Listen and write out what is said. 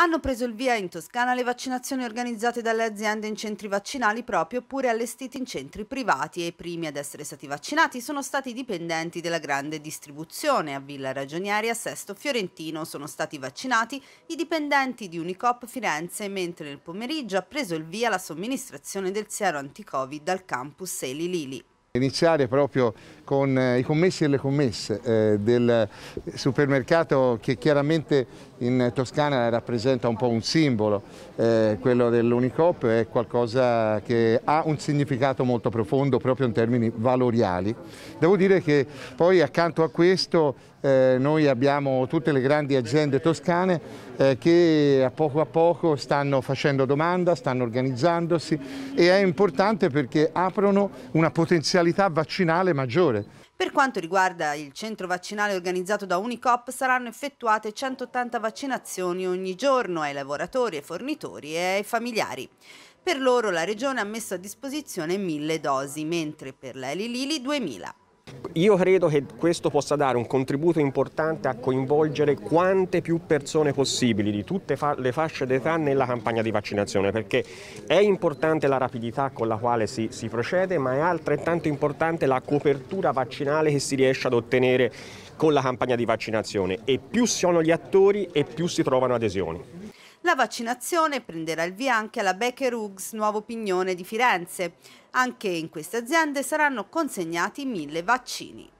Hanno preso il via in Toscana le vaccinazioni organizzate dalle aziende in centri vaccinali proprio oppure allestiti in centri privati e i primi ad essere stati vaccinati sono stati i dipendenti della grande distribuzione. A Villa Ragionieri a Sesto Fiorentino sono stati vaccinati i dipendenti di Unicop Firenze, mentre nel pomeriggio ha preso il via la somministrazione del siero anticovid dal campus Eli Lili. Iniziare proprio con eh, i commessi e le commesse eh, del supermercato che chiaramente in Toscana rappresenta un po' un simbolo, eh, quello dell'Unicop è qualcosa che ha un significato molto profondo proprio in termini valoriali. Devo dire che poi accanto a questo noi abbiamo tutte le grandi aziende toscane che a poco a poco stanno facendo domanda, stanno organizzandosi e è importante perché aprono una potenziale potenzialità vaccinale maggiore. Per quanto riguarda il centro vaccinale organizzato da Unicop saranno effettuate 180 vaccinazioni ogni giorno ai lavoratori, ai fornitori e ai familiari. Per loro la Regione ha messo a disposizione 1000 dosi, mentre per la Eli Lili 2000. Io credo che questo possa dare un contributo importante a coinvolgere quante più persone possibili di tutte le fasce d'età nella campagna di vaccinazione perché è importante la rapidità con la quale si, si procede ma è altrettanto importante la copertura vaccinale che si riesce ad ottenere con la campagna di vaccinazione e più sono gli attori e più si trovano adesioni. La vaccinazione prenderà il via anche alla Becker Hughes Nuovo Pignone di Firenze. Anche in queste aziende saranno consegnati mille vaccini.